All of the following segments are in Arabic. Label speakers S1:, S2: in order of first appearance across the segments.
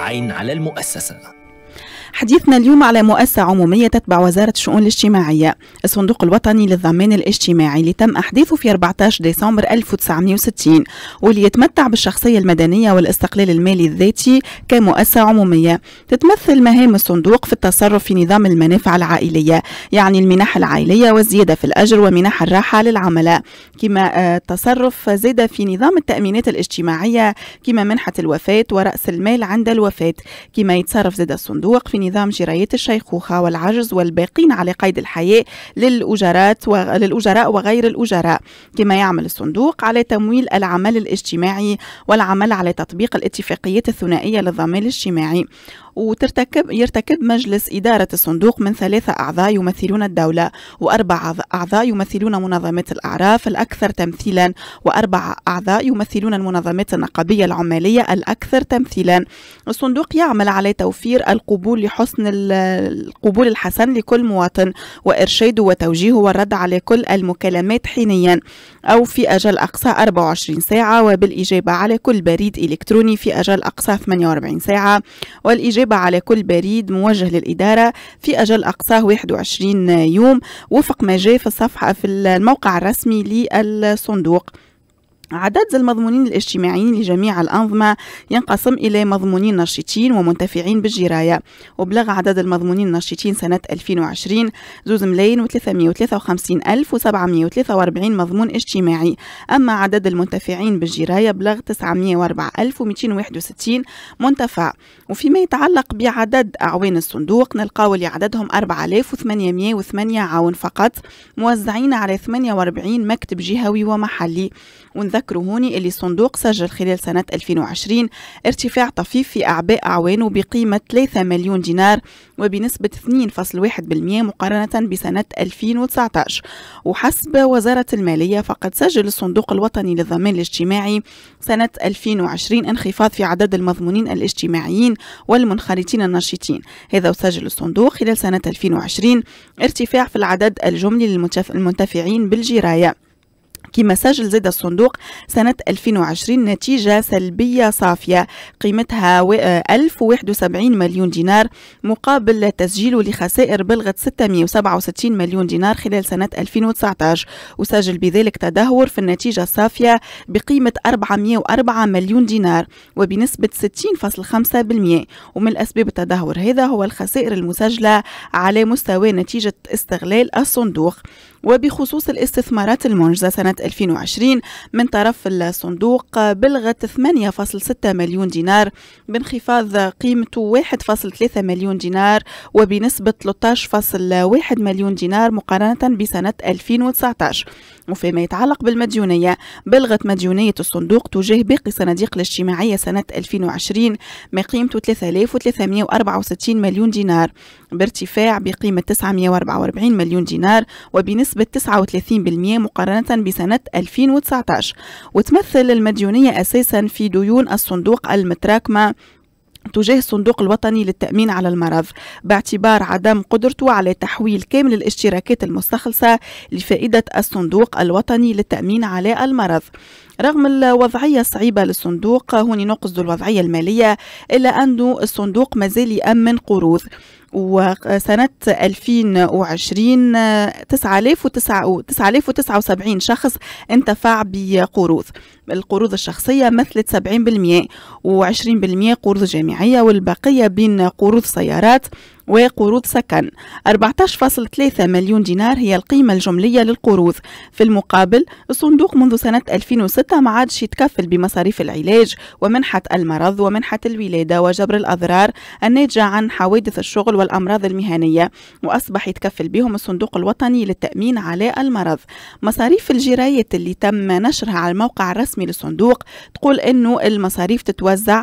S1: عين على المؤسسة حديثنا اليوم على مؤسسة عمومية تتبع وزارة الشؤون الاجتماعية الصندوق الوطني للضمان الاجتماعي اللي تم أحداثه في 14 ديسمبر 1960 واللي يتمتع بالشخصية المدنية والاستقلال المالي الذاتي كمؤسسة عمومية تتمثل مهام الصندوق في التصرف في نظام المنافع العائلية يعني المنح العائلية والزيادة في الأجر ومنح الراحة للعملاء كما التصرف آه، زاد في نظام التأمينات الاجتماعية كما منحة الوفاة ورأس المال عند الوفاة كما يتصرف زاد الصندوق في نظام جرايات الشيخوخة والعجز والباقين على قيد الحياة للأجرات للأجراء وغير الأجراء كما يعمل الصندوق على تمويل العمل الاجتماعي والعمل على تطبيق الاتفاقيات الثنائية للضمان الاجتماعي وترتكب يرتكب مجلس إدارة الصندوق من ثلاثة أعضاء يمثلون الدولة وأربع أعضاء يمثلون منظمات الأعراف الأكثر تمثيلا وأربع أعضاء يمثلون المنظمات النقابية العمالية الأكثر تمثيلا الصندوق يعمل على توفير القبول حسن القبول الحسن لكل مواطن وإرشاده وتوجيهه والرد على كل المكالمات حينيا أو في أجل أقصى 24 ساعة وبالإجابة على كل بريد إلكتروني في أجل أقصى 48 ساعة والإجابة على كل بريد موجه للإدارة في أجل أقصاه 21 يوم وفق ما جاء في الصفحة في الموقع الرسمي للصندوق عدد المضمونين الاجتماعيين لجميع الأنظمة ينقسم إلى مضمونين نشطين ومنتفعين بالجراية وبلغ عدد المضمونين النشطين سنة 2020 زوز ملايين و353 ألف و743 مضمون اجتماعي أما عدد المنتفعين بالجراية بلغ 904 ألف و261 منتفع وفيما يتعلق بعدد أعوان الصندوق نلقاو اللي عددهم 4808 عون فقط موزعين على 48 مكتب جهوي ومحلي ونذكر تذكروا هوني اللي الصندوق سجل خلال سنة 2020 ارتفاع طفيف في أعباء أعوانه بقيمة 3 مليون دينار وبنسبة 2.1% مقارنة بسنة 2019 وحسب وزارة المالية فقد سجل الصندوق الوطني للضمان الاجتماعي سنة 2020 انخفاض في عدد المضمونين الاجتماعيين والمنخرطين النشيطين هذا وسجل الصندوق خلال سنة 2020 ارتفاع في العدد الجملي للمنتفعين بالجراية كما سجل زاد الصندوق سنة 2020 نتيجة سلبية صافية قيمتها 1071 آه، مليون دينار مقابل تسجيله لخسائر بلغت 667 مليون دينار خلال سنة 2019 وسجل بذلك تدهور في النتيجة الصافية بقيمة 404 مليون دينار وبنسبة 60.5% ومن الأسباب التدهور هذا هو الخسائر المسجلة على مستوى نتيجة استغلال الصندوق وبخصوص الاستثمارات المنجزة سنة 2020 من طرف الصندوق بلغت 8.6 مليون دينار بانخفاض قيمته 1.3 مليون دينار وبنسبة 13.1 مليون دينار مقارنة بسنة 2019 وفيما يتعلق بالمديونية بلغت مديونية الصندوق تجاه باقي صناديق الاجتماعية سنة 2020 ما قيمته 3364 مليون دينار بارتفاع بقيمة 944 مليون دينار وبنسبة 39% مقارنة بسنة 2019 وتمثل المديونية أساسا في ديون الصندوق المتراكمة تجاه الصندوق الوطني للتأمين على المرض باعتبار عدم قدرته على تحويل كامل الاشتراكات المستخلصة لفائدة الصندوق الوطني للتأمين على المرض رغم الوضعية الصعيبة للصندوق هوني نقصد الوضعية المالية إلا أن الصندوق مازال يأمن قروض وسنة 2020 9079 شخص انتفع بقروض القروض الشخصية مثلت 70% و20% قروض جامعية والبقية بين قروض سيارات وقروض سكن 14.3 مليون دينار هي القيمة الجملية للقروض في المقابل الصندوق منذ سنة 2006 ما عادش يتكفل بمصاريف العلاج ومنحة المرض ومنحة الولادة وجبر الأضرار الناتجة عن حوادث الشغل والأمراض المهنية وأصبح يتكفل بهم الصندوق الوطني للتأمين على المرض مصاريف الجرايات اللي تم نشرها على الموقع الرسمي للصندوق تقول أنه المصاريف تتوزع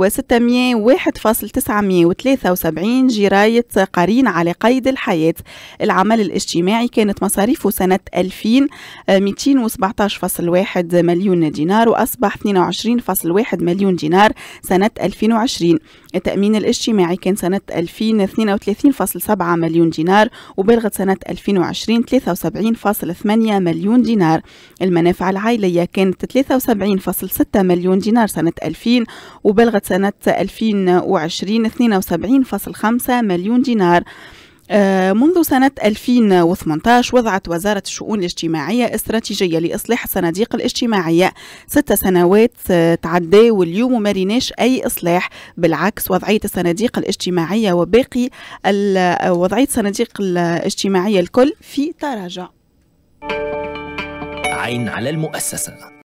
S1: و601.973 جراية قرين على قيد الحياة العمل الاجتماعي كانت مصاريفه سنة 2000 217.1 آه، مليون دينار وأصبح 22.1 مليون دينار سنة 2020 التأمين الاجتماعي كان سنة 2000 32.7 مليون دينار وبلغت سنة 2020 73.8 مليون دينار المنافع العائلية كانت 73.6 مليون دينار سنة 2000 وبلغت بلغت سنة 2020 72.5 مليون دينار آه، منذ سنة 2018 وضعت وزارة الشؤون الاجتماعية استراتيجية لإصلاح الصناديق الاجتماعية ست سنوات آه، تعدي واليوم ما أي إصلاح بالعكس وضعية الصناديق الاجتماعية وباقي آه، وضعية الصناديق الاجتماعية الكل في تراجع عين على المؤسسة